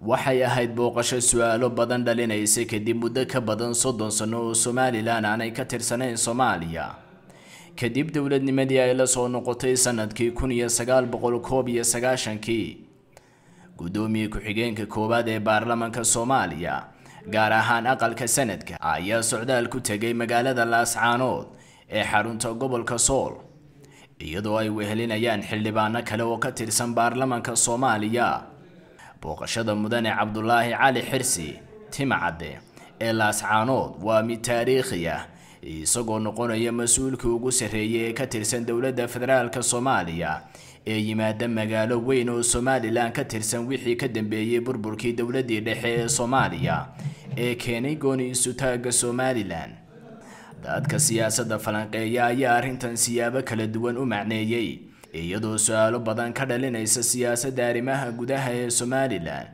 waxay ahayd booqasho su-aalo badan dhalinaysa kadib muddo ka badan soddon sanno oo somalilan aanay ka tirsanayn soomaaliya kadib dowladnimadii ay la soo noqotay sanadkii kun iyo sagaal boqol koob iyo sagaashankii guddoomiye ku-xigeenka koowaad ee baarlamanka soomaaliya gaar ahaan aqalka sanadka ayaa socdaal ku tegay magaalada laascaanood ee xarunta gobolka sool iyadoo ay wehelinayaan xildhibaano kale oo ka tirsan baarlamanka soomaaliya booqashada mudane cabdulaahi cali xirsi timacadde ee laascaanood waa mid taariikhi ah isagoo noqonaya mas-uulkii ugu sarreeyay ee ka tirsan dowladda federaalka soomaaliya ee yimaada magaalo weyn oo somalilan ka tirsan wixii ka dambeeyey burburkii dowladdii dhexe ee soomaaliya ee keenay gooni isutaagga somalilan dadka siyaasadda falanqeeya ayaa arrintan siyaabo kala duwan u macneeyey iyadoo su-aalo badan ka dhalinaysa siyaasadda arrimaha gudaha ee somalilan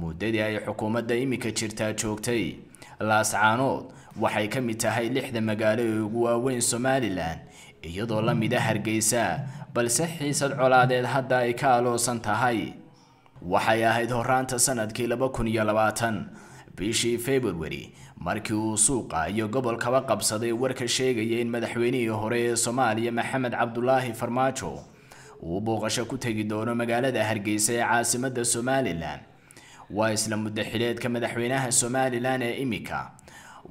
muddadii ay xukuumadda imika jirtaa joogtay laascaanood waxay ka mid tahay lixda magaalo ee ugu waaweyn somalilan iyadoo la mid a hargeysa balse xiisad colaadeed hadda ay ka aloosan tahay waxay ahayd horraanta sanadkii laba kun iyo labaatan bishii february markii uu suuqa iyo gobolkaba qabsaday warka sheegaya in madaxweynihii hore ee soomaaliya maxamed cabdulaahi farmaajo uu booqasho ku tegi doono magaalada hargeysa ee caasimada somalilan waa isla muddo xidheedka madaxweynaha somalilan ee imika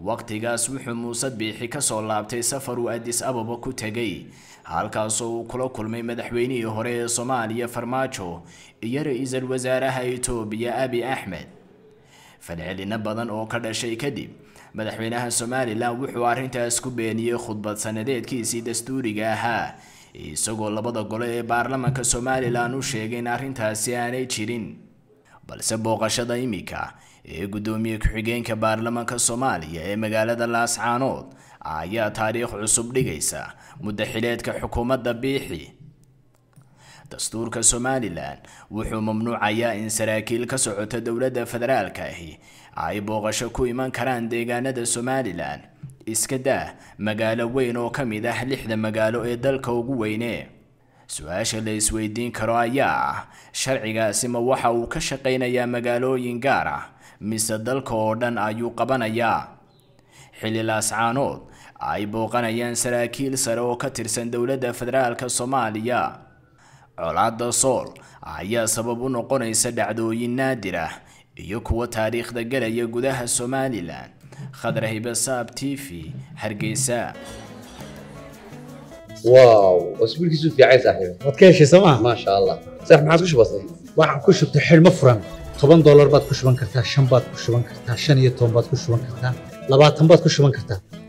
waqtigaas wuxuu muuse biixi ka soo laabtay safar uu adis ababa ku tegay halkaasoo uu kula kulmay madaxweynihii hore ee soomaaliya farmaajo iyo ra-iisul wasaaraha etoobiya abi axmed fadcelino badan oo ka dhashay kadib madaxweynaha somalilan wuxuu arrintaas ku beeniyey khudbad sanadeedkiisii dastuuriga ahaa isagoo labada gole ee baarlamaanka somalilan u sheegay in arrintaasi aanay jirin balse booqashada iminka ee guddoomiye ku-xigeenka baarlamaanka soomaaliya ee magaalada laascaanood ayaa taariikh cusub dhigaysa muddo xileedka xukuumadda biixi dastuurka somalilan wuxuu mamnuucayaa in saraakiil ka socota dowladda federaalka ahi ay booqasho ku iman karaan deegaanada somalilan iska daah magaalo weyn oo ka mid ah lixda magaalo ee dalka ugu weyne su-aasha la isweydiin karo ayaa ah sharcigaasi ma waxa uu ka shaqaynayaa magaalooyin gaar ah mise dalka oo dhan ayuu qabanayaa xilli laascaanood ay booqanayaan saraakiil sare oo ka tirsan dowladda federaalka soomaaliya colaadda sool ayaa sabab u noqonaysa dhacdooyin naadir ah iyo kuwa taariikhda galaya gudaha somalilan khadra hibe saab t v hargeysa واو اسبوعك يسوف يا عيسى حبيبي ما تكيش سما ما شاء الله صح ما عاد كش بسيط waxaan ku shubtay xilmo furan toban doolar baad ku shuban kartaa shan baad ku shuban kartaa shan iyo toban baad ku shuban kartaa labaatan baad ku shuban kartaa